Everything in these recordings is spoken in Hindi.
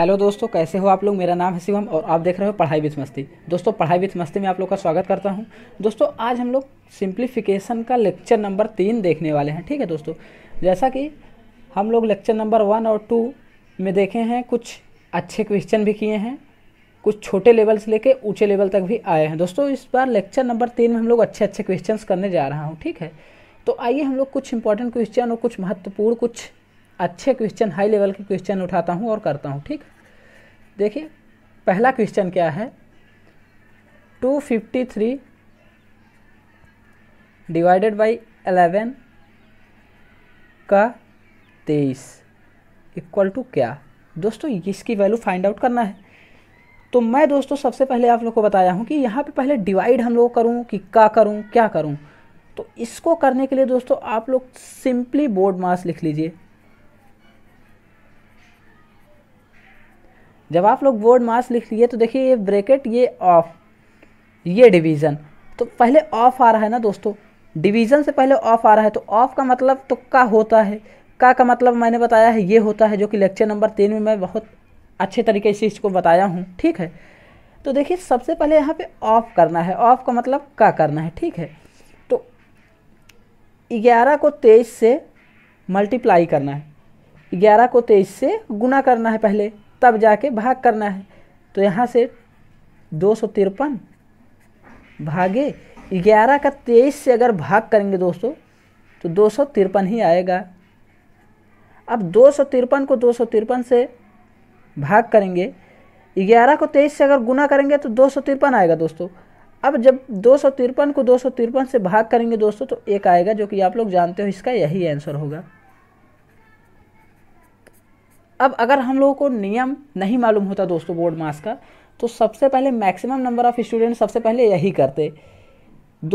हेलो दोस्तों कैसे हो आप लोग मेरा नाम है शिवम और आप देख रहे हो पढ़ाई विथ मस्ती दोस्तों पढ़ाई विथ मस्ती में आप लोग का स्वागत करता हूं दोस्तों आज हम लोग सिंप्लीफिकेशन का लेक्चर नंबर तीन देखने वाले हैं ठीक है दोस्तों जैसा कि हम लोग लेक्चर नंबर वन और टू में देखे हैं कुछ अच्छे क्वेश्चन भी किए हैं कुछ छोटे लेवल से लेके ऊँचे लेवल तक भी आए हैं दोस्तों इस बार लेक्चर नंबर तीन में हम लोग अच्छे अच्छे क्वेश्चन करने जा रहा हूँ ठीक है तो आइए हम लोग कुछ इंपॉर्टेंट क्वेश्चन और कुछ महत्वपूर्ण कुछ अच्छे क्वेश्चन हाई लेवल के क्वेश्चन उठाता हूँ और करता हूँ ठीक देखिए पहला क्वेश्चन क्या है 253 डिवाइडेड बाय 11 का 23 इक्वल टू क्या दोस्तों इसकी वैल्यू फाइंड आउट करना है तो मैं दोस्तों सबसे पहले आप लोग को बताया हूँ कि यहाँ पे पहले डिवाइड हम लोग करूँ कि का करूँ क्या करूँ तो इसको करने के लिए दोस्तों आप लोग सिंपली बोर्ड मास लिख लीजिए जब आप लोग वर्ड मास लिख लिए तो देखिए ये ब्रैकेट ये ऑफ ये डिवीज़न तो पहले ऑफ आ रहा है ना दोस्तों डिवीज़न से पहले ऑफ आ रहा है तो ऑफ का मतलब तो का होता है का का मतलब मैंने बताया है ये होता है जो कि लेक्चर नंबर तीन में मैं बहुत अच्छे तरीके से इसको बताया हूँ ठीक है तो देखिए सबसे पहले यहाँ पे ऑफ करना है ऑफ का मतलब का करना है ठीक है तो ग्यारह को तेईस से मल्टीप्लाई करना है ग्यारह को तेईस से गुना करना है पहले तब जाके भाग करना है तो यहाँ से दो सौ तिरपन भागे ग्यारह का तेईस से अगर भाग करेंगे दोस्तों तो दो सौ तिरपन ही आएगा अब दो सौ तिरपन को दो सौ तिरपन से भाग करेंगे ग्यारह को तेईस से अगर गुना करेंगे तो दो सौ तिरपन आएगा दोस्तों अब जब दो सौ तिरपन को दो सौ तिरपन से भाग करेंगे दोस्तों तो एक आएगा जो कि आप लोग जानते हो इसका यही आंसर होगा अब अगर हम लोगों को नियम नहीं मालूम होता दोस्तों बोर्ड मास का तो सबसे पहले मैक्सिमम नंबर ऑफ स्टूडेंट सबसे पहले यही करते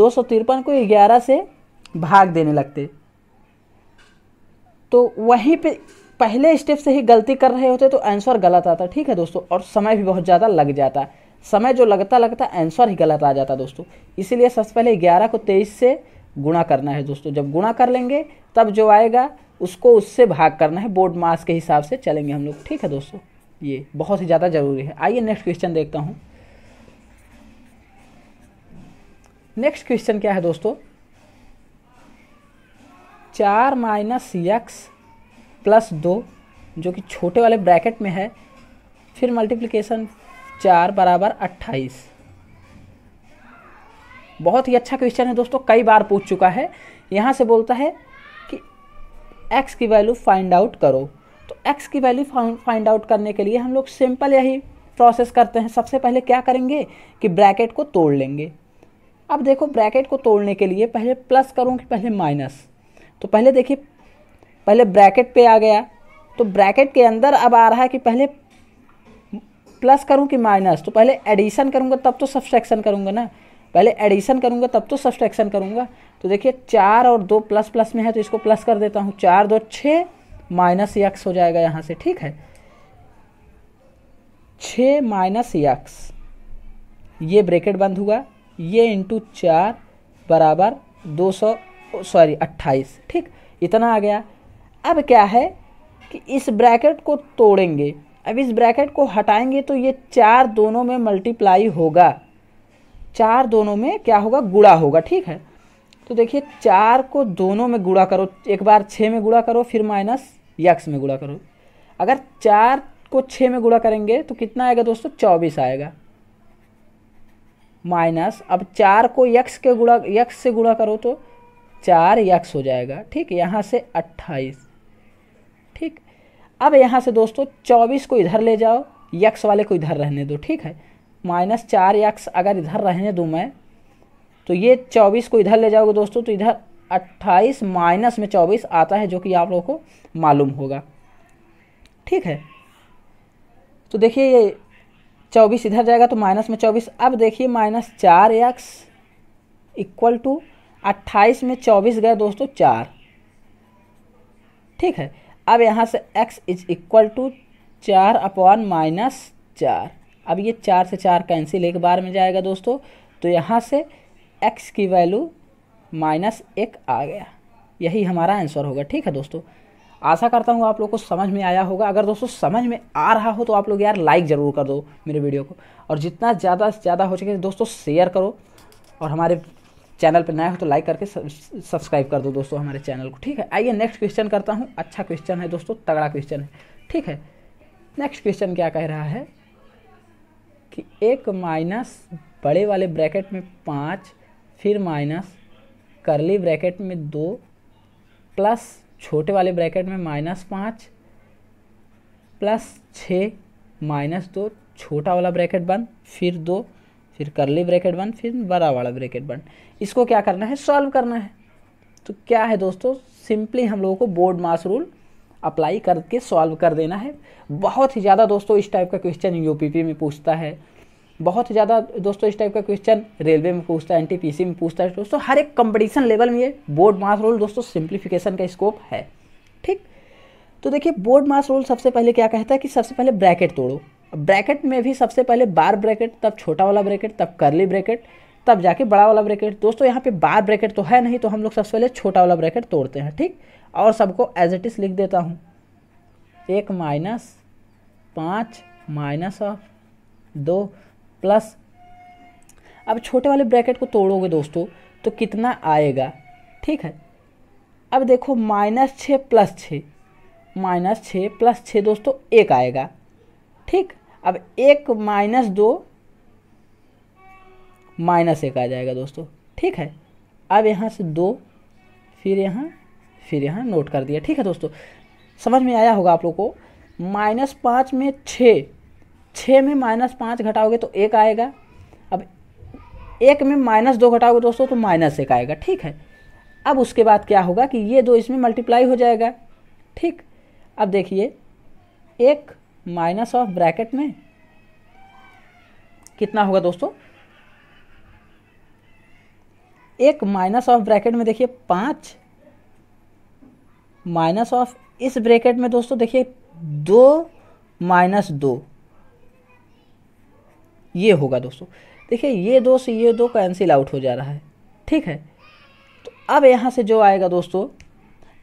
दो को ग्यारह से भाग देने लगते तो वहीं पे पहले स्टेप से ही गलती कर रहे होते तो आंसर गलत आता ठीक है दोस्तों और समय भी बहुत ज़्यादा लग जाता समय जो लगता लगता आंसर ही गलत आ जाता दोस्तों इसीलिए सबसे पहले ग्यारह को तेईस से गुणा करना है दोस्तों जब गुणा कर लेंगे तब जो आएगा उसको उससे भाग करना है बोर्ड मास के हिसाब से चलेंगे हम लोग ठीक है दोस्तों ये बहुत ही ज़्यादा ज़रूरी है आइए नेक्स्ट क्वेश्चन देखता हूँ नेक्स्ट क्वेश्चन क्या है दोस्तों चार माइनस यक्स प्लस दो जो कि छोटे वाले ब्रैकेट में है फिर मल्टीप्लिकेशन चार बराबर अट्ठाईस बहुत ही अच्छा क्वेश्चन है दोस्तों कई बार पूछ चुका है यहाँ से बोलता है कि एक्स की वैल्यू फाइंड आउट करो तो एक्स की वैल्यू फाइंड आउट करने के लिए हम लोग सिंपल यही प्रोसेस करते हैं सबसे पहले क्या करेंगे कि ब्रैकेट को तोड़ लेंगे अब देखो ब्रैकेट को तोड़ने के लिए पहले प्लस करूँ कि पहले माइनस तो पहले देखिए पहले ब्रैकेट पे आ गया तो ब्रैकेट के अंदर अब आ रहा है कि पहले प्लस करूँ कि माइनस तो पहले एडिशन करूँगा तब तो सब्सट्रैक्शन करूँगा ना पहले एडिशन करूँगा तब तो सब्सट्रैक्शन करूंगा तो देखिए चार और दो प्लस प्लस में है तो इसको प्लस कर देता हूँ चार दो छः माइनस यक्स हो जाएगा यहाँ से ठीक है छ माइनस यक्स ये ब्रेकेट बंद हुआ ये इंटू चार बराबर दो सौ सॉरी अट्ठाईस ठीक इतना आ गया अब क्या है कि इस ब्रैकेट को तोड़ेंगे अब इस ब्रैकेट को हटाएंगे तो ये चार दोनों में मल्टीप्लाई होगा चार दोनों में क्या होगा गुड़ा होगा ठीक है तो देखिए चार को दोनों में गुड़ा करो एक बार छः में गुड़ा करो फिर माइनस यक्स में गुड़ा करो अगर चार को छः में गुड़ा करेंगे तो कितना आएगा दोस्तों चौबीस आएगा माइनस अब चार को यक्स के गुड़ा यक्स से गुड़ा करो तो चार यक्स हो जाएगा ठीक यहाँ से अट्ठाईस ठीक अब यहाँ से दोस्तों चौबीस को इधर ले जाओ यक्स वाले को इधर रहने दो ठीक है माइनस चार एक्स अगर इधर रहने दूं मैं तो ये चौबीस को इधर ले जाओगे दोस्तों तो इधर अट्ठाईस माइनस में चौबीस आता है जो कि आप लोगों को मालूम होगा ठीक है तो देखिए ये चौबीस इधर जाएगा तो माइनस में चौबीस अब देखिए माइनस चार एक्स इक्वल टू अट्ठाईस में चौबीस गए दोस्तों चार ठीक है अब यहाँ से x इज इक्वल टू चार अपॉन माइनस चार अब ये चार से चार कैंसिल एक बार में जाएगा दोस्तों तो यहाँ से एक्स की वैल्यू माइनस एक आ गया यही हमारा आंसर होगा ठीक है दोस्तों आशा करता हूँ आप लोग को समझ में आया होगा अगर दोस्तों समझ में आ रहा हो तो आप लोग यार लाइक ज़रूर कर दो मेरे वीडियो को और जितना ज़्यादा से ज़्यादा हो सके दोस्तों शेयर करो और हमारे चैनल पर नया हो तो लाइक करके सब्सक्राइब कर दो दोस्तों हमारे चैनल को ठीक है आइए नेक्स्ट क्वेश्चन करता हूँ अच्छा क्वेश्चन है दोस्तों तगड़ा क्वेश्चन है ठीक है नेक्स्ट क्वेश्चन क्या कह रहा है कि एक माइनस बड़े वाले ब्रैकेट में पाँच फिर माइनस करली ब्रैकेट में दो प्लस छोटे वाले ब्रैकेट में माइनस पाँच प्लस छः माइनस दो छोटा वाला ब्रैकेट बन फिर दो फिर करली ब्रैकेट बन फिर बड़ा वाला ब्रैकेट बन इसको क्या करना है सॉल्व करना है तो क्या है दोस्तों सिंपली हम लोगों को बोर्ड मास रूल अप्लाई करके सॉल्व कर देना है बहुत ही ज़्यादा दोस्तों इस टाइप का क्वेश्चन यूपीपी में पूछता है बहुत ज़्यादा दोस्तों इस टाइप का क्वेश्चन रेलवे में पूछता है एनटीपीसी में पूछता है दोस्तों हर एक कंपटीशन लेवल में ये बोर्ड मास रोल दोस्तों सिंप्लीफिकेशन का स्कोप है ठीक तो देखिए बोर्ड मास रोल सबसे पहले क्या कहता है कि सबसे पहले ब्रैकेट तोड़ो ब्रैकेट में भी सबसे पहले बार ब्रैकेट तब छोटा वाला ब्रैकेट तब करली ब्रैकेट तब जाके बड़ा वाला ब्रैकेट दोस्तों यहाँ पे बार ब्रैकेट तो है नहीं तो हम लोग सबसे पहले छोटा वाला ब्रैकेट तोड़ते हैं ठीक और सबको एज इट इज़ लिख देता हूँ एक माइनस पाँच माइनस ऑफ दो प्लस अब छोटे वाले ब्रैकेट को तोड़ोगे दोस्तों तो कितना आएगा ठीक है अब देखो माइनस छः प्लस छः माइनस छः प्लस छः दोस्तों एक आएगा ठीक अब एक माइनस दो माइनस एक आ जाएगा दोस्तों ठीक है अब यहाँ से दो फिर यहाँ फिर यहाँ नोट कर दिया ठीक है दोस्तों समझ में आया होगा आप लोग को माइनस पाँच में छः छः में माइनस पाँच घटाओगे तो एक आएगा अब एक में माइनस दो घटाओगे दोस्तों तो माइनस एक आएगा ठीक है अब उसके बाद क्या होगा कि ये दो इसमें मल्टीप्लाई हो जाएगा ठीक अब देखिए एक माइनस ऑफ ब्रैकेट में कितना होगा दोस्तों एक माइनस ऑफ ब्रैकेट में देखिए पाँच माइनस ऑफ इस ब्रैकेट में दोस्तों देखिए दो माइनस दो ये होगा दोस्तों देखिए ये दो से ये दो कैंसिल आउट हो जा रहा है ठीक है तो अब यहाँ से जो आएगा दोस्तों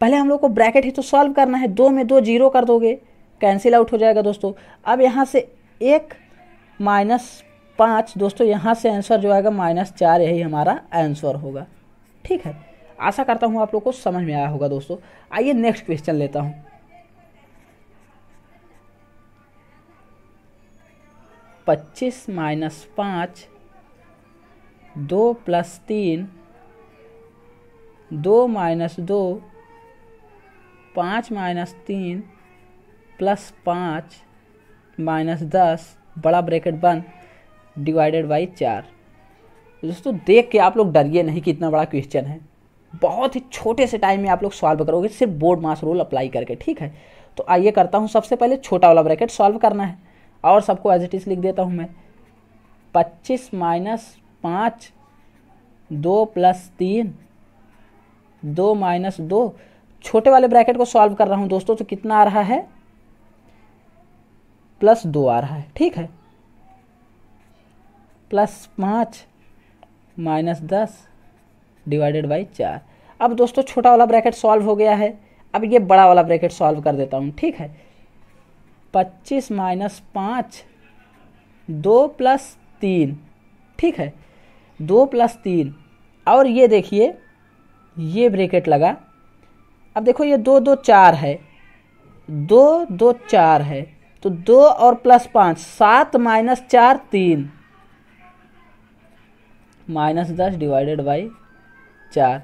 पहले हम लोग को ब्रैकेट ही तो सॉल्व करना है दो में दो जीरो कर दोगे कैंसिल आउट हो जाएगा दोस्तों अब यहाँ से एक माइनस पाँच दोस्तों यहाँ से आंसर जो आएगा माइनस चार यही हमारा आंसर होगा ठीक है आशा करता हूँ आप लोग को समझ में आया होगा दोस्तों आइए नेक्स्ट क्वेश्चन लेता हूँ पच्चीस माइनस पाँच दो प्लस तीन दो माइनस दो पाँच माइनस तीन प्लस पाँच माइनस दस बड़ा ब्रैकेट बंद डिवाइडेड बाई चार दोस्तों देख के आप लोग डरिए नहीं कि इतना बड़ा क्वेश्चन है बहुत ही छोटे से टाइम में आप लोग सॉल्व करोगे सिर्फ बोर्ड मास रूल अप्लाई करके ठीक है तो आइए करता हूँ सबसे पहले छोटा वाला ब्रैकेट सॉल्व करना है और सबको एज इट इज़ लिख देता हूँ मैं पच्चीस माइनस पाँच दो प्लस तीन दो माइनस दो छोटे वाले ब्रैकेट को सॉल्व कर रहा हूँ दोस्तों तो कितना आ रहा है प्लस दो आ रहा है ठीक है प्लस पाँच माइनस दस डिवाइडेड बाई चार अब दोस्तों छोटा वाला ब्रैकेट सॉल्व हो गया है अब ये बड़ा वाला ब्रैकेट सॉल्व कर देता हूँ ठीक है पच्चीस माइनस पाँच दो प्लस तीन ठीक है दो प्लस तीन और ये देखिए ये ब्रेकेट लगा अब देखो ये दो दो चार है दो दो चार है तो दो और प्लस पाँच सात माइनस चार तीन माइनस दस डिवाइडेड बाई चार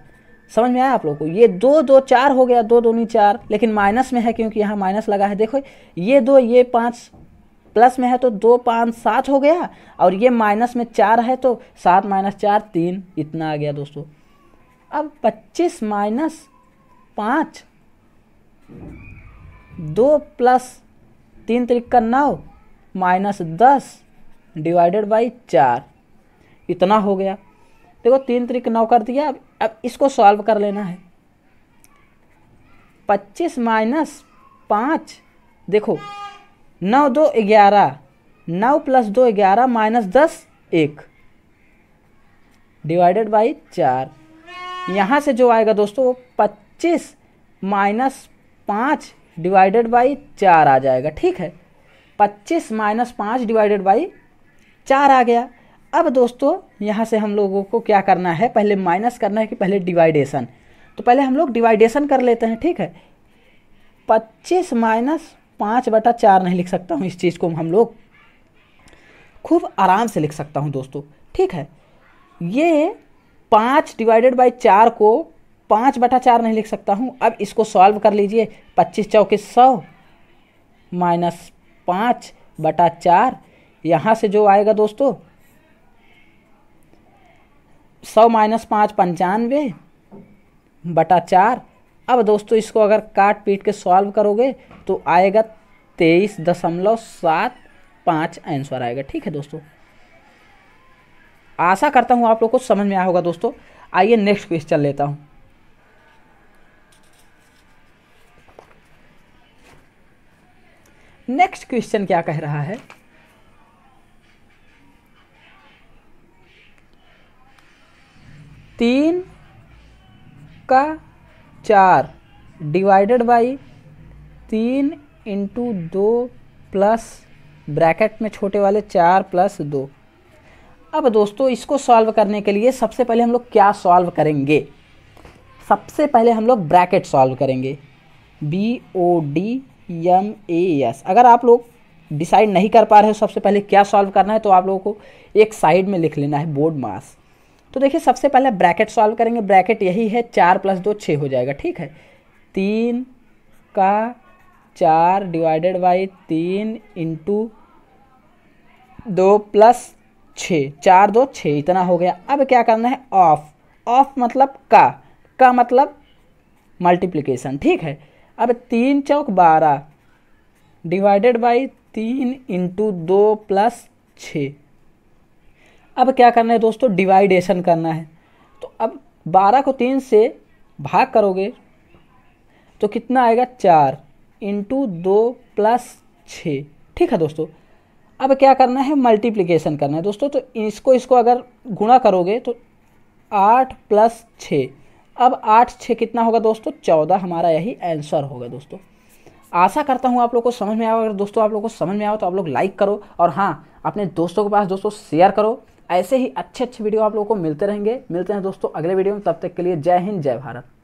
समझ में आया आप लोग को ये दो दो चार हो गया दो दो नहीं चार लेकिन माइनस में है क्योंकि यहाँ माइनस लगा है देखो ये दो ये पाँच प्लस में है तो दो पाँच सात हो गया और ये माइनस में चार है तो सात माइनस चार तीन इतना आ गया दोस्तों अब पच्चीस माइनस पाँच दो प्लस तीन तरीका नौ माइनस दस डिवाइडेड बाई चार इतना हो गया देखो तीन तरीक नौ कर दिया अब अब इसको सॉल्व कर लेना है पच्चीस माइनस पाँच देखो नौ दो ग्यारह नौ प्लस दो ग्यारह माइनस दस एक डिवाइडेड बाई चार यहाँ से जो आएगा दोस्तों वो पच्चीस माइनस पाँच डिवाइडेड बाई चार आ जाएगा ठीक है पच्चीस माइनस पाँच डिवाइडेड बाई चार आ गया अब दोस्तों यहाँ से हम लोगों को क्या करना है पहले माइनस करना है कि पहले डिवाइडेशन तो पहले हम लोग डिवाइडेशन कर लेते हैं ठीक है पच्चीस माइनस पाँच बटा चार नहीं लिख सकता हूँ इस चीज़ को हम लोग खूब आराम से लिख सकता हूँ दोस्तों ठीक है ये पाँच डिवाइडेड बाई चार को पाँच बटा चार नहीं लिख सकता हूँ अब इसको सॉल्व कर लीजिए पच्चीस चौके सौ माइनस पाँच बटा चार यहाँ से जो आएगा दोस्तों सौ माइनस पाँच पंचानवे बटा चार अब दोस्तों इसको अगर काट पीट के सॉल्व करोगे तो आएगा तेईस दशमलव सात पाँच आंसर आएगा ठीक है दोस्तों आशा करता हूँ आप लोग को समझ में आया होगा दोस्तों आइए नेक्स्ट क्वेश्चन लेता हूँ नेक्स्ट क्वेश्चन क्या कह रहा है तीन का चार डिवाइडेड बाई तीन इंटू दो प्लस ब्रैकेट में छोटे वाले चार प्लस दो अब दोस्तों इसको सॉल्व करने के लिए सबसे पहले हम लोग क्या सॉल्व करेंगे सबसे पहले हम लोग ब्रैकेट सॉल्व करेंगे B O D M A S अगर आप लोग डिसाइड नहीं कर पा रहे हो सबसे पहले क्या सॉल्व करना है तो आप लोगों को एक साइड में लिख लेना है बोर्ड मास तो देखिए सबसे पहले ब्रैकेट सॉल्व करेंगे ब्रैकेट यही है चार प्लस दो छः हो जाएगा ठीक है तीन का चार डिवाइडेड बाई तीन इंटू दो प्लस छः चार दो छः इतना हो गया अब क्या करना है ऑफ ऑफ मतलब का का मतलब मल्टीप्लिकेशन ठीक है अब तीन चौक बारह डिवाइडेड बाई तीन इंटू दो प्लस छः अब क्या करना है दोस्तों डिवाइडेशन करना है तो अब बारह को तीन से भाग करोगे तो कितना आएगा चार इंटू दो प्लस छः ठीक है दोस्तों अब क्या करना है मल्टीप्लिकेशन करना है दोस्तों तो इसको इसको अगर गुणा करोगे तो आठ प्लस छः अब आठ छः कितना होगा दोस्तों चौदह हमारा यही आंसर होगा दोस्तों आशा करता हूँ आप लोग को समझ में आया अगर दोस्तों आप लोग को समझ में आया तो आप लोग लाइक करो और हाँ अपने दोस्तों के पास दोस्तों शेयर करो ऐसे ही अच्छे अच्छे वीडियो आप लोगों को मिलते रहेंगे मिलते हैं दोस्तों अगले वीडियो में तब तक के लिए जय हिंद जय भारत